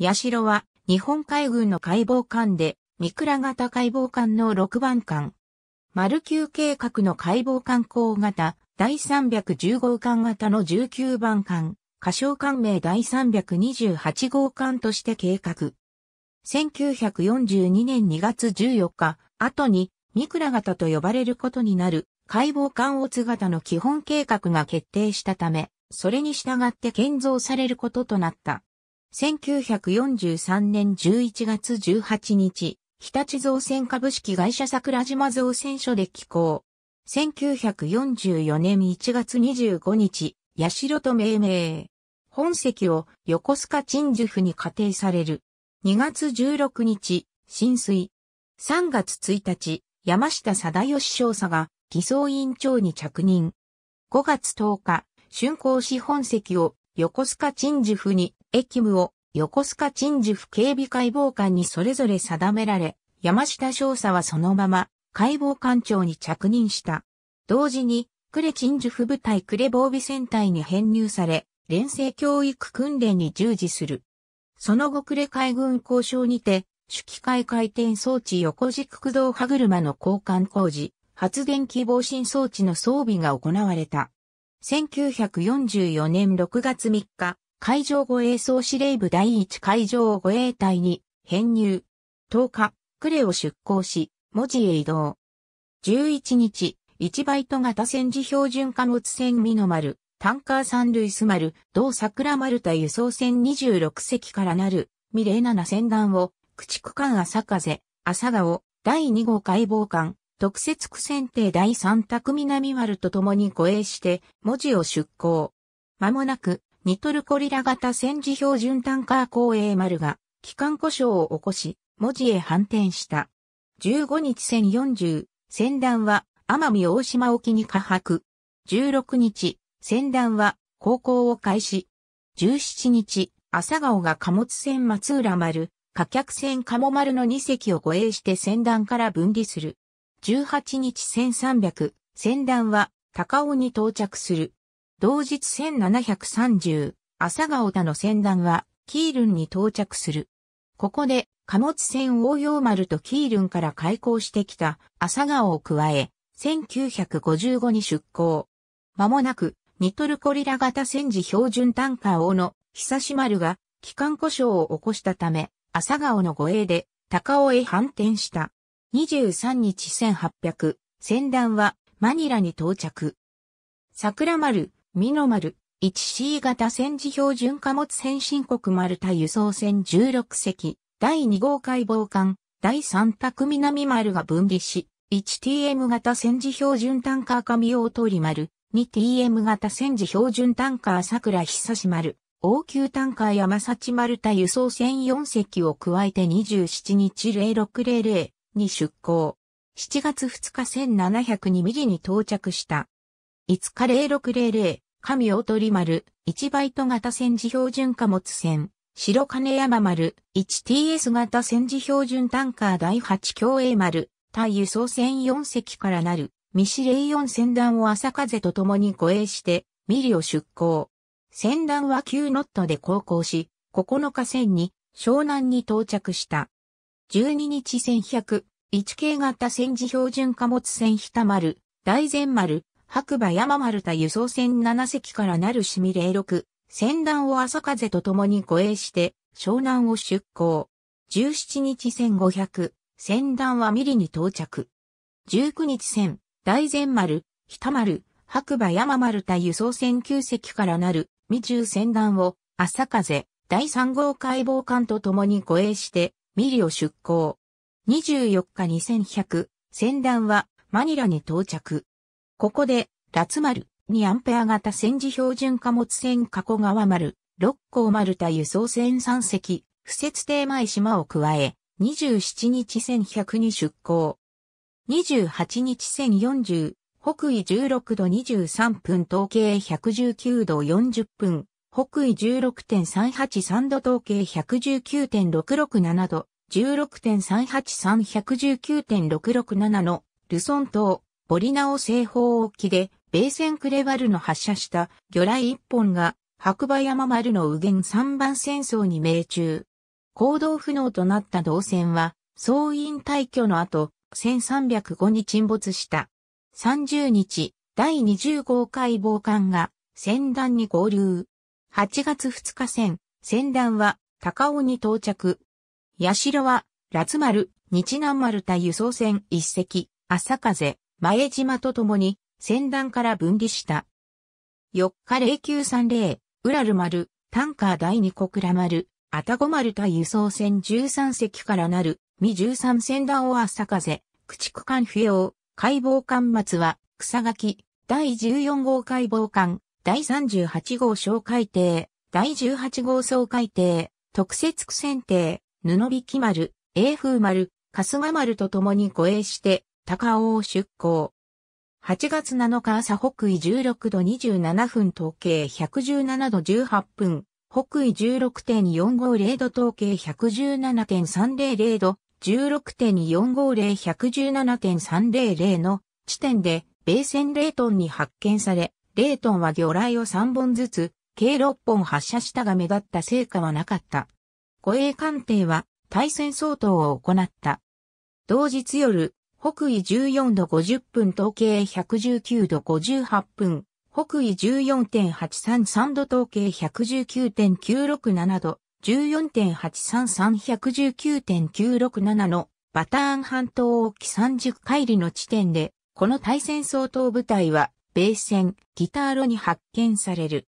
八代は日本海軍の解剖艦で、三倉型解剖艦の6番艦。丸級計画の解剖艦工型、第310号艦型の19番艦、仮称艦名第328号艦として計画。1942年2月14日、後に、三倉型と呼ばれることになる、解剖艦津型の基本計画が決定したため、それに従って建造されることとなった。1943年11月18日、日立造船株式会社桜島造船所で寄港。1944年1月25日、八代と命名。本籍を横須賀鎮守府に仮定される。2月16日、浸水。3月1日、山下貞義少佐が偽装委員長に着任。5月10日、春光し本籍を横須賀鎮守府に駅務を横須賀鎮守府警備解剖官にそれぞれ定められ、山下少佐はそのまま解剖官庁に着任した。同時に、呉鎮守府部隊呉防備戦隊に編入され、連成教育訓練に従事する。その後呉海軍交渉にて、主機械回転装置横軸駆動歯車の交換工事、発電機防振装置の装備が行われた。1944年6月3日、海上護衛総司令部第一海上護衛隊に編入。10日、クレを出港し、文字へ移動。11日、1バイト型戦時標準貨物船美の丸、タンカー三類ス丸、同桜丸太輸送船26隻からなる、ミレー7船団を、駆逐艦朝風、朝顔、第2号解剖艦、特設区船艇第3択南丸と共に護衛して、文字を出港。間もなく、ニトルコリラ型戦時標準タンカー公営丸が、機関故障を起こし、文字へ反転した。15日戦40、戦団は、奄美大島沖に下泊。16日、戦団は、航行を開始。17日、朝顔が貨物船松浦丸、貨客船鴨丸の2隻を護衛して船団から分離する。18日1300、船団は、高尾に到着する。同日1730、朝顔田の船団は、キールンに到着する。ここで、貨物船応用丸とキールンから開港してきた朝顔を加え、1955に出港。間もなく、ニトルコリラ型戦時標準タンカー王の久し丸が、機関故障を起こしたため、朝顔の護衛で、高尾へ反転した。23日1800、船団は、マニラに到着。桜丸、ミノマル、1C 型戦時標準貨物先進国マルタ輸送船16隻、第2号解剖艦、第3択南丸が分離し、1TM 型戦時標準タンカー神尾通り丸、2TM 型戦時標準タンカー桜久し丸、応急タンカー山幸丸太輸送船4隻を加えて27日0600に出港。7月2日1702ミリに到着した。5日0600神尾鳥丸、1バイト型戦時標準貨物船、白金山丸、1TS 型戦時標準タンカー第8共栄丸、対輸送船4隻からなる、ミシレイ4船団を朝風と共に護衛して、ミリを出港。船団は9ノットで航行し、9日船に、湘南に到着した。12日1100、1系型戦時標準貨物船日田丸、大前丸、白馬山丸太輸送船7隻からなるシミ06、船団を朝風と共に護衛して、湘南を出港。17日1500、船団はミリに到着。19日船、大前丸、北丸、白馬山丸太輸送船9隻からなる、未中船団を、朝風、第3号解剖艦と共に護衛して、ミリを出港。24日2100、船団は、マニラに到着。ここで、辰丸、2アンペア型戦時標準貨物船加古川丸、六甲丸太輸送船3隻、不設定前島を加え、27日1100に出港。28日1040、北緯16度23分統計119度40分、北緯16.383度統計119.667度、1 6 3 8 3 1 1 9 6 6 7のルソン島、ボリナオ西方沖で米船クレバルの発射した魚雷一本が白馬山丸の右舷三番戦争に命中。行動不能となった動船は、総員退去の後、1305に沈没した。30日、第20号海防艦が船団に合流。8月2日戦、船団は高尾に到着。八代は、ラツ丸、日南丸対輸送船一隻、朝風、前島と共に船団から分離した。4日0930、ウラル丸、タンカー第2小倉丸、アタゴ丸対輸送船13隻からなる、未13船団を朝風、駆逐艦不要、解剖艦末は、草垣、第14号解剖艦、第38号小海艇、第18号総海艇、特設苦戦艇、布引丸、英風丸、春日丸と共に護衛して、高尾を出港。8月7日朝北緯16度27分統計117度18分、北緯16.450度統計117.300度、16.450-117.300の地点で、米船レートンに発見され、レートンは魚雷を3本ずつ、計6本発射したが目立った成果はなかった。護衛艦艇は対戦相当を行った。同日夜、北緯14度50分東経119度58分、北緯14.833度東経119.967度、14.833119.967のバターン半島沖30海里の地点で、この対戦相当部隊は、米戦、ギターロに発見される。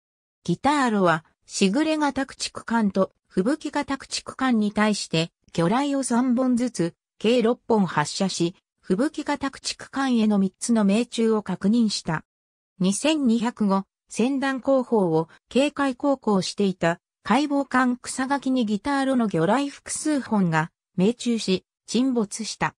ギターロは、しぐれ型駆逐艦と吹雪型駆逐艦に対して、魚雷を3本ずつ、計6本発射し、吹雪型駆逐艦への3つの命中を確認した。2205、船団後方を警戒航行していた解剖艦草垣にギターロの魚雷複数本が命中し沈没した。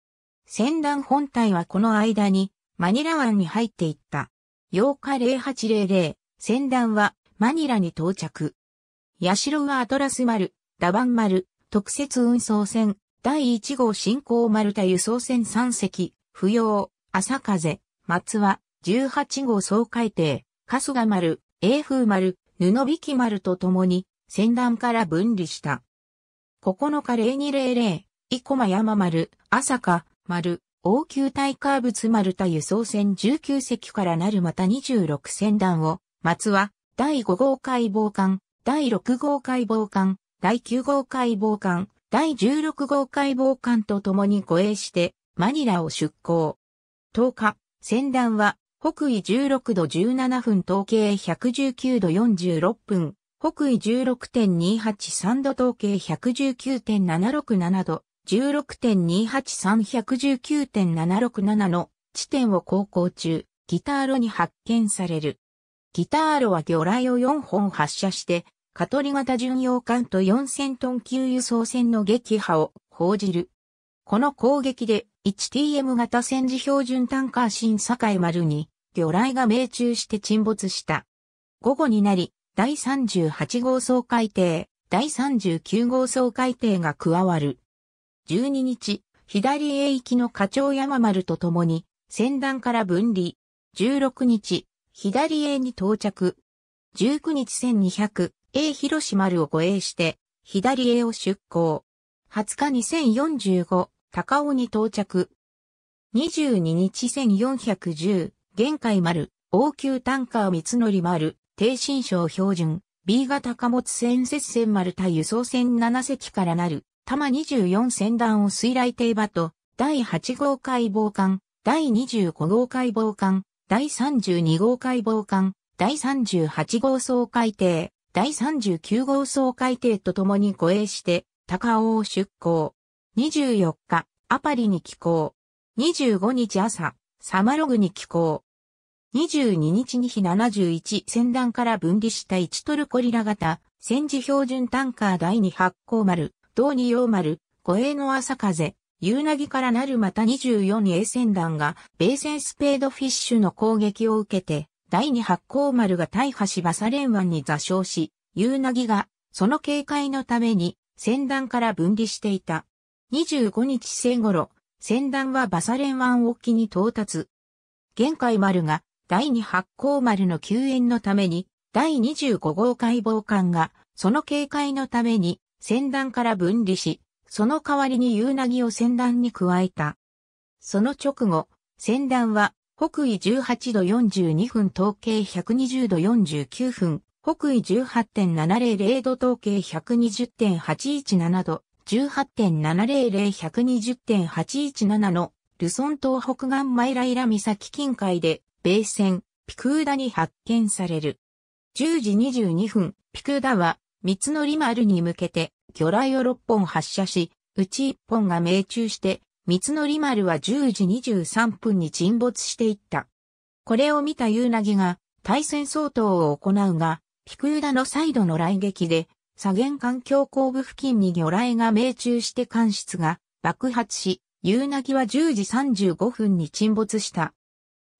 船団本体はこの間にマニラ湾に入っていった。8日0800、船団はマニラに到着。ヤシロはアトラス丸、ダバン丸、特設運送船、第1号進行丸太輸送船3隻、不要、朝風、松和、18号総海底、春日丸、英風丸、布引丸と共に、船団から分離した。9日0200、生駒山丸、朝香丸、応急対カーブツ丸太輸送船19隻からなるまた26船団を、松は、第5号解剖艦、第6号解剖艦、第9号解剖艦、第16号解剖官と共に護衛して、マニラを出港。10日、船団は、北緯16度17分統計119度46分、北緯16.283度統計119.767度、16.283119.767の地点を航行中、ギターロに発見される。ギターロは魚雷を4本発射して、カトリ型巡洋艦と4000トン級輸送船の撃破を報じる。この攻撃で 1TM 型戦時標準タンカー新境丸に魚雷が命中して沈没した。午後になり、第38号総海艇、第39号総海艇が加わる。12日、左へ行きの課長山丸と共に、船団から分離。16日、左へに到着。19日1200、A 広島丸を護衛して、左へを出港。20日2045、高尾に到着。22日1410、玄海丸、王宮タンカー三則丸、低新省標準、B 型貨物船接船丸対輸送船7隻からなる、玉24船団を水雷艇場と、第8号解剖艦、第25号解剖艦、第32号解剖艦、第38号総海艇、第39号総海艇と共に護衛して、高尾を出港。24日、アパリに寄港。25日朝、サマログに寄港。22日に日71船団から分離した1トルコリラ型、戦時標準タンカー第2発行丸、同二用丸、護衛の朝風、夕凪からなるまた24 a 船団が、米船スペードフィッシュの攻撃を受けて、第二八甲丸が大破し馬サ連湾に座礁し、夕凪が、その警戒のために、船団から分離していた。25日生頃、船団は馬サ連湾沖に到達。玄海丸が、第二八甲丸の救援のために、第25号解剖艦が、その警戒のために、船団から分離し、その代わりに夕凪を船団に加えた。その直後、船団は、北緯18度42分統計120度49分、北緯18.700度統計120.817度、18.700120.817のルソン島北岸マイライラ岬近海で、米船、ピクーダに発見される。10時22分、ピクーダは、三つのリマルに向けて、魚雷を6本発射し、うち1本が命中して、三則丸は10時23分に沈没していった。これを見た夕凪が対戦相当を行うが、ピクユダの再度の雷撃で、左舷環境後部付近に魚雷が命中して艦室が爆発し、夕凪は10時35分に沈没した。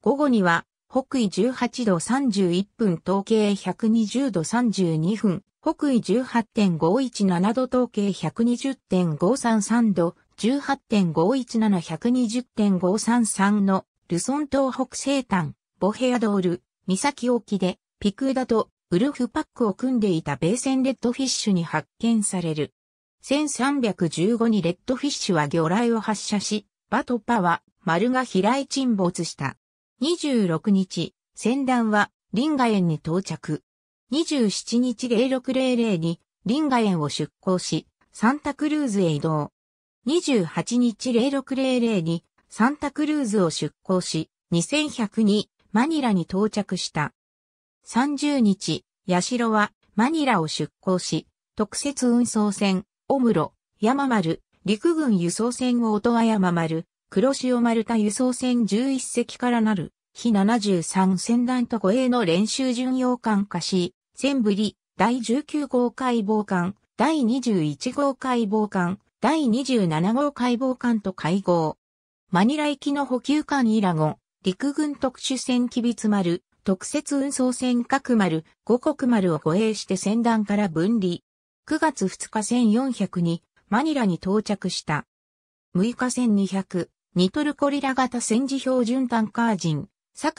午後には、北緯18度31分統計120度32分、北緯18.517度統計120.533度、18.517120.533のルソン島北西端、ボヘアドール、岬沖で、ピクーダとウルフパックを組んでいた米船レッドフィッシュに発見される。1315にレッドフィッシュは魚雷を発射し、バトパは丸が飛来沈没した。26日、船団はリンガ園に到着。27日0600にリンガ園を出港し、サンタクルーズへ移動。28日0600にサンタクルーズを出港し、2100にマニラに到着した。30日、ヤシロはマニラを出港し、特設運送船、オムロ、山丸、陸軍輸送船を音羽山丸、黒潮丸太輸送船11隻からなる、非73船団と護衛の練習巡洋艦化し、ンブり、第19号海防艦、第21号海防艦、第27号解剖艦と会合。マニラ行きの補給艦イラゴン、陸軍特殊船機津丸、特設運送船各丸、五国丸を護衛して船団から分離。9月2日1400にマニラに到着した。6日1200、ニトルコリラ型戦時標準タンカー人、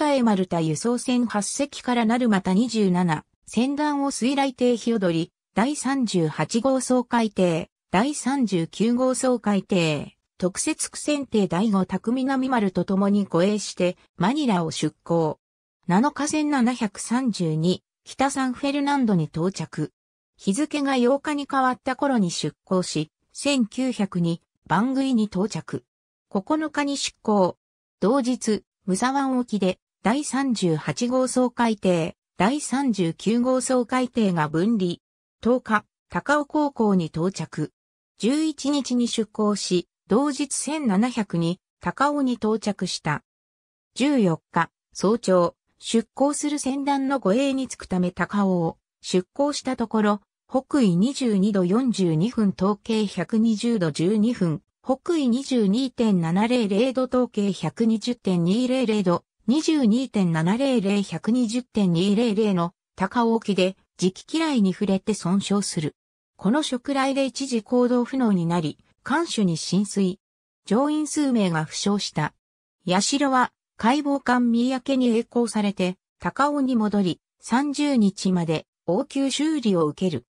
栄丸太輸送船8隻からなるまた27、船団を水雷艇ひよどり、第38号総海艇、第39号総海艇、特設苦戦艇第5匠並丸と共に護衛して、マニラを出港。7日線732、北サンフェルナンドに到着。日付が8日に変わった頃に出港し、1 9 0 2にバングイに到着。9日に出港。同日、ムサワン沖で第38号総海艇、第39号総海艇が分離。10日、高尾高校に到着。11日に出港し、同日1700に高尾に到着した。14日、早朝、出港する船団の護衛につくため高尾を出港したところ、北緯22度42分統計120度12分、北緯22.700度統計120.200度、22.700120.200の高尾沖で、磁気嫌いに触れて損傷する。この食来で一時行動不能になり、艦首に浸水。乗員数名が負傷した。八代は解剖艦三宅に栄光されて、高尾に戻り、30日まで応急修理を受ける。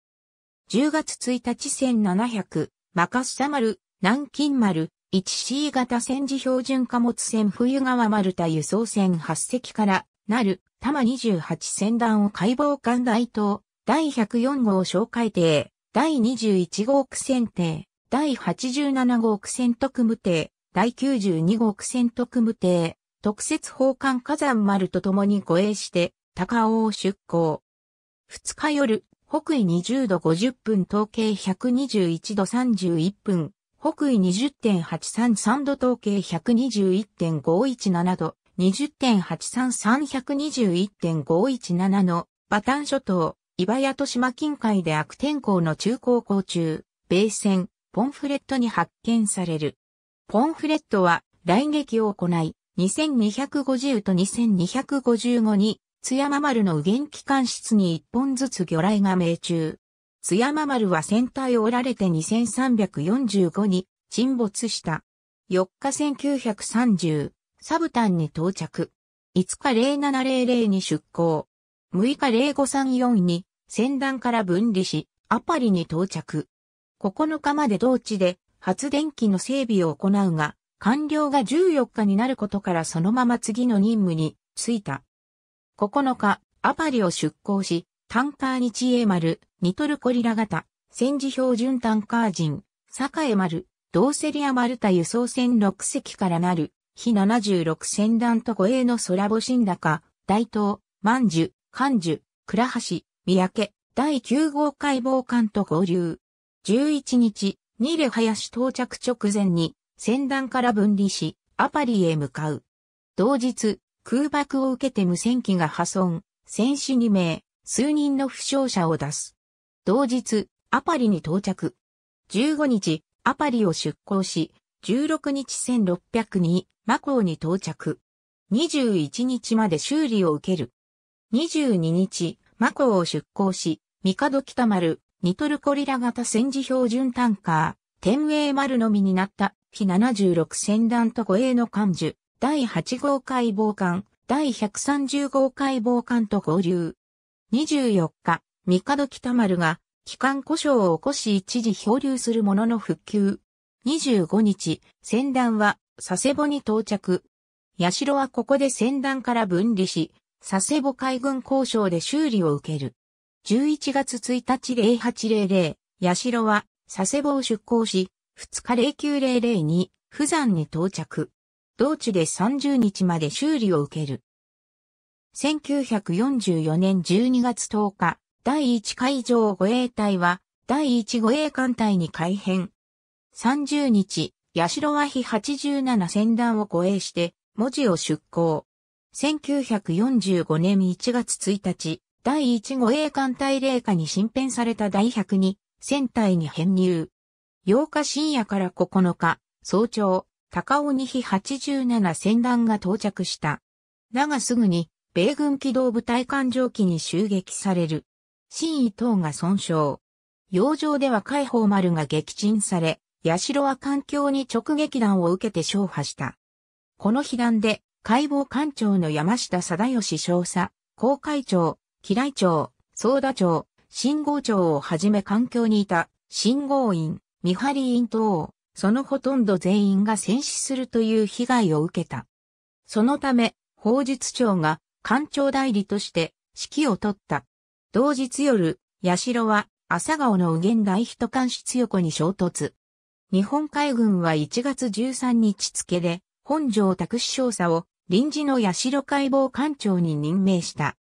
10月1日1700、マカッサ丸、南京丸、1C 型戦時標準貨物船冬川丸太輸送船8隻からなる多摩28船団を解剖艦大東第104号哨戒艇第21号区選定、第87号区選特務定、第92号区選特務定、特設奉還火山丸と共に護衛して、高尾を出港。2日夜、北緯20度50分、統計121度31分、北緯20.833度統計121.517度、20.83321.517のバタン諸島、岩屋と島近海で悪天候の中高校中、米船、ポンフレットに発見される。ポンフレットは来撃を行い、2250と2255に、津山丸の右舷機関室に一本ずつ魚雷が命中。津山丸は船体を折られて2345に沈没した。4日1930、サブタンに到着。5日0700に出港。6日0534に船団から分離し、アパリに到着。9日まで同地で発電機の整備を行うが、完了が14日になることからそのまま次の任務に就いた。9日、アパリを出港し、タンカー日英丸、ニトルコリラ型、戦時標準タンカー人、栄丸、ドーセリア丸太輸送船6隻からなる、非76船団と護衛の空母新高、大東、万寿、関寿、倉橋、三宅、第9号解剖艦と合流。11日、ニレ林到着直前に、船団から分離し、アパリへ向かう。同日、空爆を受けて無線機が破損、戦死2名、数人の負傷者を出す。同日、アパリに到着。15日、アパリを出港し、16日1602、マコーに到着。21日まで修理を受ける。22日、マコを出港し、ミカタ北丸、ニトルコリラ型戦時標準タンカー、天栄丸のみになった、非76戦団と護衛の艦樹、第8号海防艦、第130号海防艦と合流。24日、ミカタ北丸が、機関故障を起こし一時漂流するものの復旧。25日、船団は佐世保に到着。社はここで船団から分離し、佐世保海軍交渉で修理を受ける。11月1日0800、八代は佐世保を出港し、2日0900に、釜山に到着。同地で30日まで修理を受ける。1944年12月10日、第1海上護衛隊は、第1護衛艦隊に改編。30日、八代は日87船団を護衛して、文字を出港。1945年1月1日、第1護衛艦隊霊下に新編された第102船隊に編入。8日深夜から9日、早朝、高尾2日87船団が到着した。だがすぐに、米軍機動部隊艦上機に襲撃される。新位等が損傷。洋上では海宝丸が撃沈され、八代は環境に直撃弾を受けて勝破した。この被弾で解剖官庁の山下貞義少佐、公会長、機雷長、総田長、信号長をはじめ環境にいた、信号員、見張り員等、そのほとんど全員が戦死するという被害を受けた。そのため、法術長が官庁代理として指揮を取った。同日夜、八代は朝顔の右元大人監視強子に衝突。日本海軍は1月13日付で、本城拓司少佐を臨時の八代解剖官庁に任命した。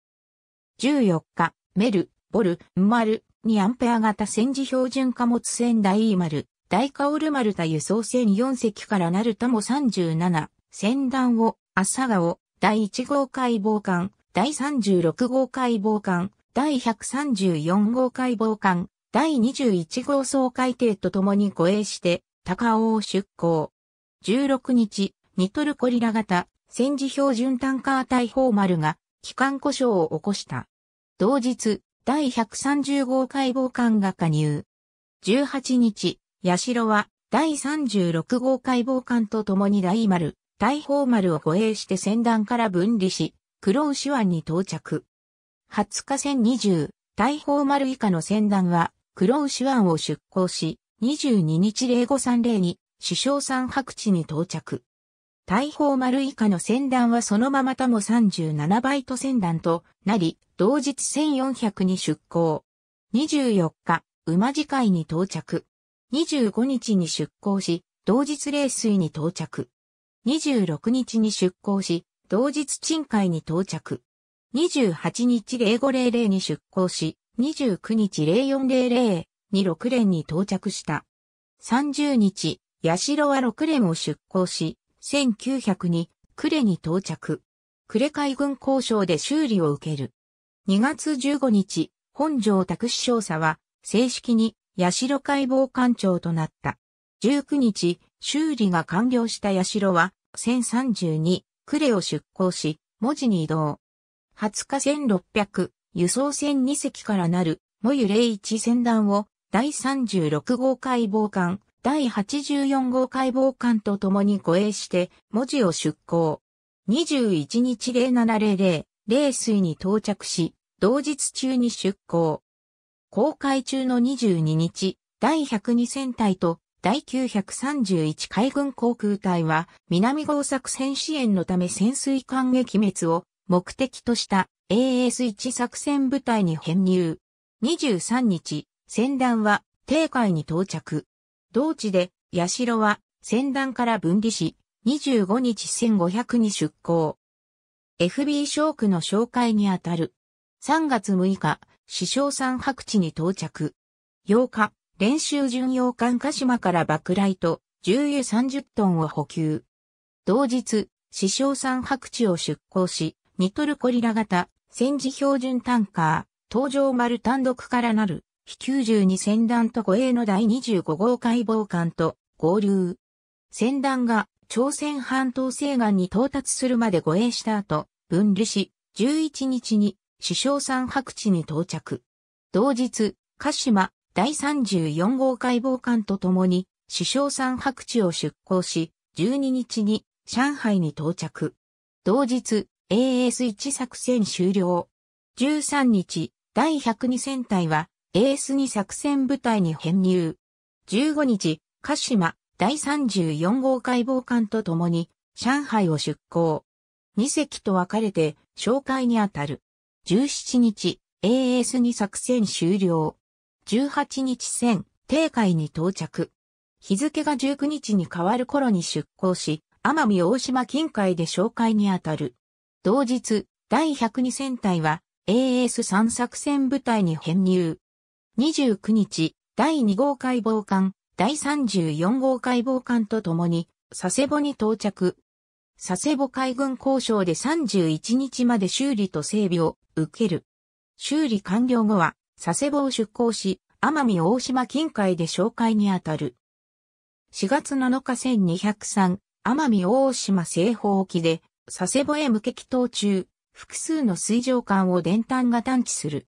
14日、メル、ボル、マル、にアンペア型戦時標準貨物船大丸、大カオルマルタ輸送船4隻からなるとも37、船団を、朝顔、第1号解剖官、第36号解剖官、第134号解剖官、第21号総会艇と共に護衛して、高尾を出港。16日、ニトルコリラ型戦時標準タンカー大砲丸が機関故障を起こした。同日、第130号解剖官が加入。18日、八代は第36号解剖官と共に大丸、大砲丸を護衛して船団から分離し、黒牛湾に到着。20日戦20、大砲丸以下の船団は黒牛湾を出港し、22日0530に首相山白地に到着。大砲丸以下の船団はそのままとも37バイト船団となり、同日1400に出港。24日、馬次会に到着。25日に出港し、同日冷水に到着。26日に出港し、同日鎮海に到着。28日0500に出港し、29日0400に6連に到着した。30日、八代は6連を出港し、1900に呉に到着。呉海軍交渉で修理を受ける。2月15日、本城拓司少佐は正式に八代海防官長となった。19日、修理が完了した八代は、1032、呉を出港し、文字に移動。20日1600、輸送船2隻からなる、もゆ0一船団を、第36号海防艦、第84号解剖官と共に護衛して、文字を出港。21日0700、冷水に到着し、同日中に出港。公開中の22日、第102戦隊と第931海軍航空隊は南号作戦支援のため潜水艦撃滅を目的とした AS1 作戦部隊に編入。23日、船団は定海に到着。同地で、八代は、戦団から分離し、25日1500に出港。FB ショー区の紹介にあたる。3月6日、師匠山白地に到着。8日、練習巡洋艦鹿島から爆雷と重油30トンを補給。同日、師匠山白地を出港し、ニトルコリラ型、戦時標準タンカー、登場丸単独からなる飛92船団と護衛の第25号解剖艦と合流。船団が朝鮮半島西岸に到達するまで護衛した後、分離し、11日に首相山白地に到着。同日、鹿島第34号解剖艦と共に首相山白地を出港し、12日に上海に到着。同日、AS1 作戦終了。13日、第102戦隊は AS2 作戦部隊に編入。15日、鹿島第34号解剖艦と共に上海を出港。2隻と分かれて紹介にあたる。17日、AS2 作戦終了。18日戦、定海に到着。日付が19日に変わる頃に出港し、奄美大島近海で紹介にあたる。同日、第102戦隊は AS3 作戦部隊に編入。29日、第2号解剖艦、第34号解剖艦とともに、佐世保に到着。佐世保海軍交渉で31日まで修理と整備を受ける。修理完了後は、佐世保を出港し、奄美大島近海で紹介にあたる。4月7日1203、奄美大島西方沖で、佐世保へ向け帰投中、複数の水上艦を電端が探知する。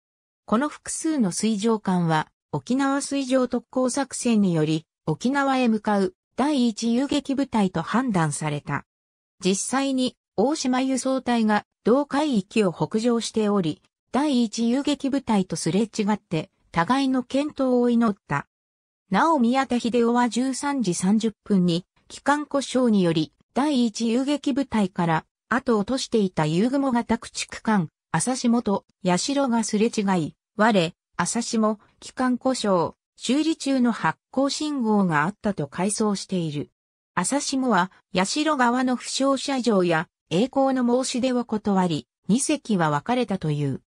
この複数の水上艦は、沖縄水上特攻作戦により、沖縄へ向かう第一遊撃部隊と判断された。実際に、大島輸送隊が同海域を北上しており、第一遊撃部隊とすれ違って、互いの健闘を祈った。なお宮田秀夫は13時30分に、機関故障により、第一遊撃部隊から、後を落としていた遊雲型駆逐艦、朝下と八代がすれ違い、我、朝下、機関故障、修理中の発行信号があったと回想している。朝下は、八代側の負傷者上や、栄光の申し出を断り、二隻は別れたという。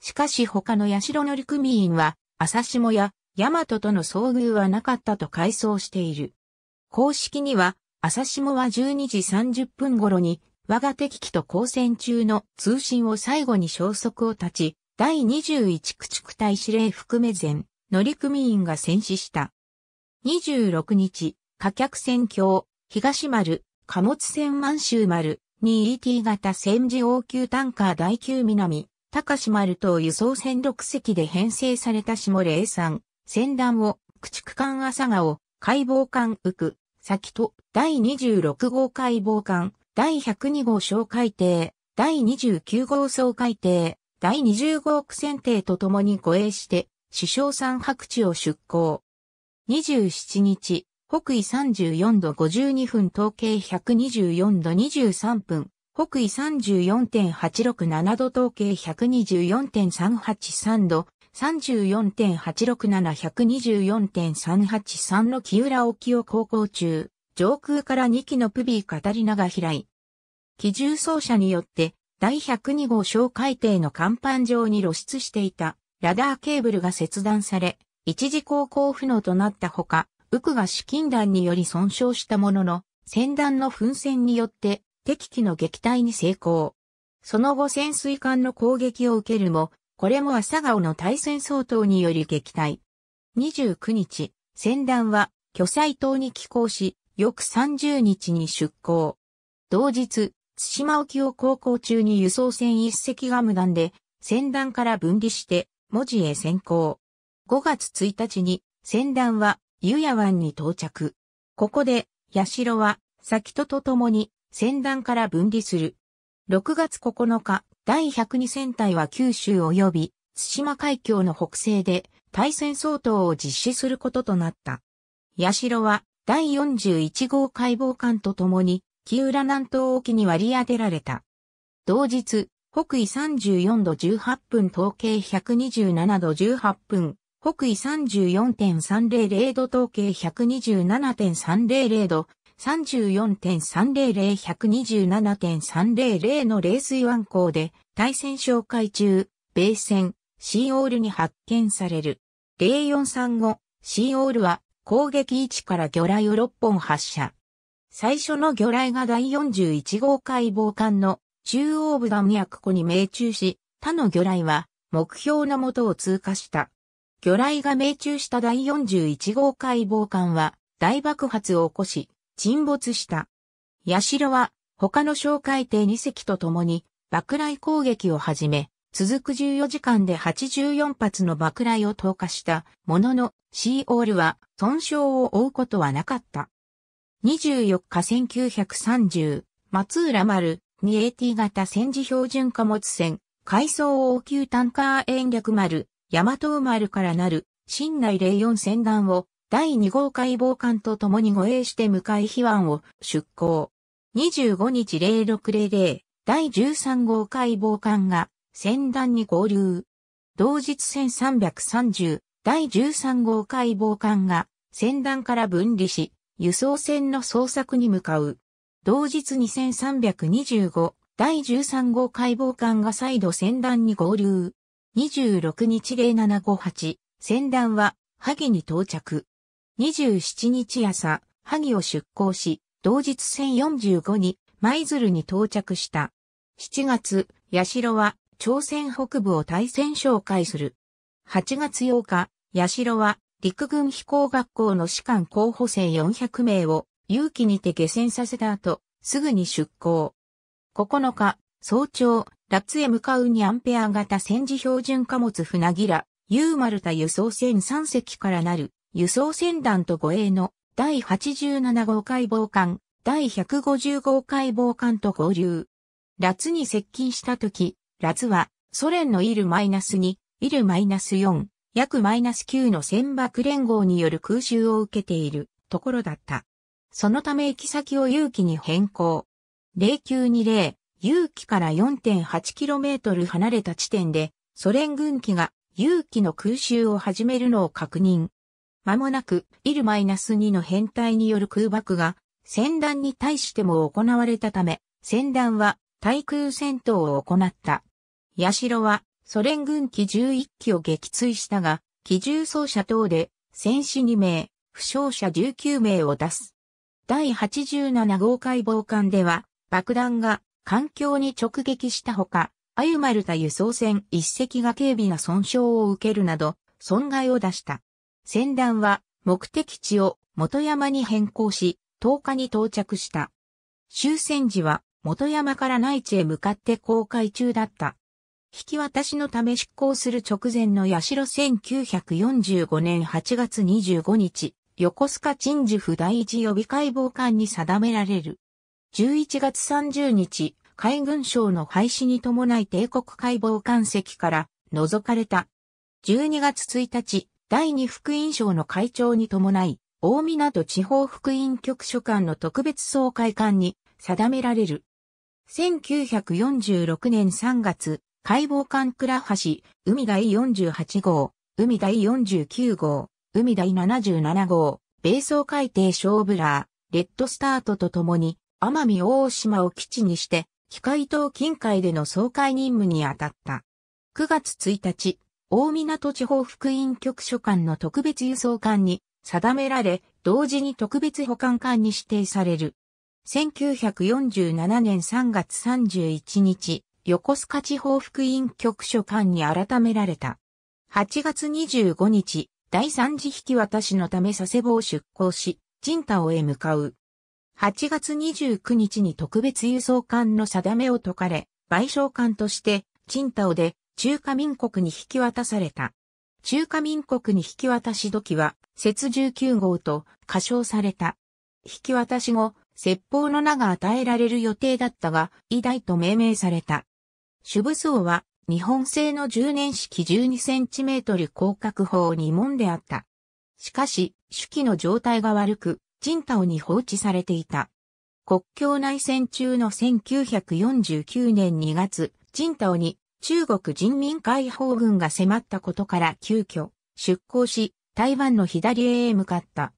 しかし他の八代乗組員は、朝下や、大和との遭遇はなかったと回想している。公式には、朝下は12時30分頃に我が敵機と交戦中の通信を最後に消息を絶ち、第21駆逐隊司令含め前、乗組員が戦死した。26日、火客船橋、東丸、貨物船満州丸、2ET 型戦時応急タンカー第9南、高島ると輸送船6隻で編成された下霊山、船団を、駆逐艦朝顔、解剖艦浮く、先と第26号解剖艦、第102号小海底、第29号総海底、第20号苦船艇と共に護衛して、首相山白地を出港。27日、北緯34度52分統計124度23分、北緯34.867度統計124.383度、34.867124.383の木浦沖を航行中。上空から2機のプビーカタリナが飛来。機銃奏者によって第102号小海底の甲板上に露出していたラダーケーブルが切断され、一時航行不能となったほか、ウクが資金弾により損傷したものの、船団の噴戦によって敵機の撃退に成功。その後潜水艦の攻撃を受けるも、これも朝顔の対戦相当により撃退。29日、船団は巨彩島に寄港し、翌30日に出港。同日、津島沖を航行中に輸送船一隻が無断で、船団から分離して、文字へ先行。5月1日に、船団は、湯屋湾に到着。ここで、八代は、先戸と共に、船団から分離する。6月9日、第102船隊は九州及び、津島海峡の北西で、対戦相当を実施することとなった。八代は、第41号解剖艦と共に、木浦南東沖に割り当てられた。同日、北緯34度18分統計127度18分、北緯34.300度統計127.300度、34.300127.300の冷水湾港で、対戦紹介中、米戦、シーオールに発見される。0435、シーオールは、攻撃位置から魚雷を6本発射。最初の魚雷が第41号海防艦の中央部弾薬庫に命中し、他の魚雷は目標のとを通過した。魚雷が命中した第41号海防艦は大爆発を起こし、沈没した。八代は他の哨戒艇2隻と共に爆雷攻撃を始め、続く14時間で84発の爆雷を投下したものの、シーオールは損傷を負うことはなかった。24日1930、松浦丸、2AT 型戦時標準貨物船、海藻応急タンカー延略丸、大和丸からなる、新内04船団を、第2号海防艦と共に護衛して向え悲湾を出港。25日0600、第13号海防艦が、船団に合流。同日1330第13号海防艦が船団から分離し、輸送船の捜索に向かう。同日2325第13号海防艦が再度船団に合流。26日0758船団は萩に到着。27日朝、萩を出港し、同日1045に舞鶴に到着した。7月、八代は朝鮮北部を対戦紹介する。8月8日、八代は陸軍飛行学校の士官候補生400名を勇気にて下船させた後、すぐに出港。9日、早朝、ラツへ向かうにアンペア型戦時標準貨物船ギラ、U マルタ輸送船3隻からなる輸送船団と護衛の第87号解剖艦、第150号解剖艦と合流。ラツに接近した時、ラズは、ソ連のイル -2、イル -4、約 -9 の戦爆連合による空襲を受けているところだった。そのため行き先を勇気に変更。0920、勇気から 4.8km 離れた地点で、ソ連軍機が勇気の空襲を始めるのを確認。間もなく、イル -2 の編隊による空爆が、戦団に対しても行われたため、戦団は対空戦闘を行った。ロはソ連軍機11機を撃墜したが、機銃走者等で戦死2名、負傷者19名を出す。第87号解剖艦では爆弾が環境に直撃したほか、あゆまるた輸送船1隻が軽微な損傷を受けるなど、損害を出した。船団は目的地を元山に変更し、10日に到着した。終戦時は元山から内地へ向かって航海中だった。引き渡しのため執行する直前の八代1945年8月25日、横須賀陳守府第一予備解剖官に定められる。11月30日、海軍省の廃止に伴い帝国解剖館席から除かれた。12月1日、第二福音省の会長に伴い、大港地方福音局所管の特別総会館に定められる。1946年3月、解剖艦倉橋、海第48号、海第49号、海第77号、米総海底小ブラー、レッドスタートとともに、奄美大島を基地にして、機械島近海での総会任務に当たった。9月1日、大港地方福音局所管の特別輸送艦に定められ、同時に特別保管艦に指定される。1947年3月31日、横須賀地方福院局所管に改められた。8月25日、第3次引き渡しのため佐世保を出港し、ジンタへ向かう。8月29日に特別輸送艦の定めを解かれ、賠償艦として、チンタで中華民国に引き渡された。中華民国に引き渡し時は、節19号と過称された。引き渡し後、説法の名が与えられる予定だったが、偉大と命名された。主武装は日本製の10年式 12cm 広角砲2門であった。しかし、手記の状態が悪く、チ太に放置されていた。国境内戦中の1949年2月、チ太に中国人民解放軍が迫ったことから急遽出港し、台湾の左へ向かった。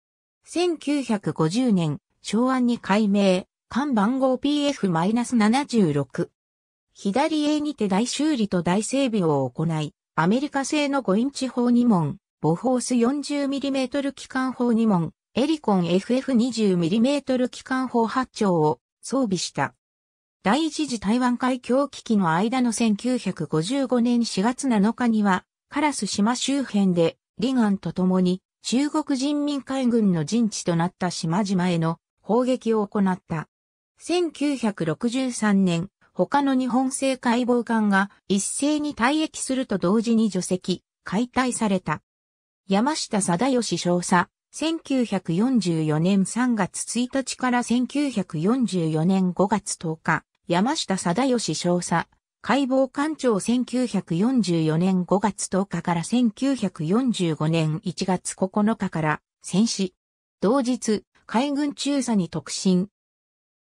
1950年、昭安に改名、漢番号 PF-76。左 A にて大修理と大整備を行い、アメリカ製の5インチ砲2門、ボホース 40mm 機関砲2門、エリコン FF20mm 機関砲8丁を装備した。第一次台湾海峡危機の間の1955年4月7日には、カラス島周辺で、リガンと共に、中国人民海軍の陣地となった島々への砲撃を行った。1963年、他の日本製解剖艦が一斉に退役すると同時に除籍、解体された。山下貞義少佐、1944年3月1日から1944年5月10日、山下貞義少佐、解剖艦長1944年5月10日から1945年1月9日から戦死。同日、海軍中佐に特進。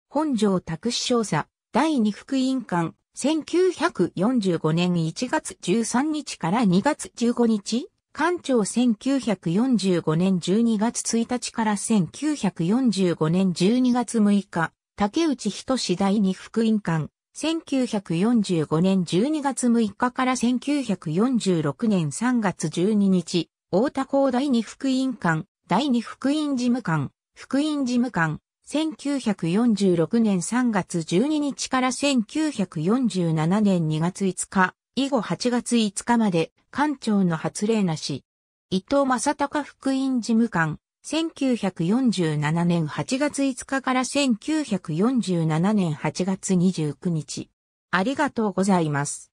本城拓司少佐、第二福音館、1945年1月13日から2月15日、館長1945年12月1日から1945年12月6日、竹内仁第二福音館、1945年12月6日から1946年3月12日、大田港第二福音館、第二福音事務官、福音事務官、1946年3月12日から1947年2月5日、以後8月5日まで、館長の発令なし。伊藤正隆副院事務官、1947年8月5日から1947年8月29日。ありがとうございます。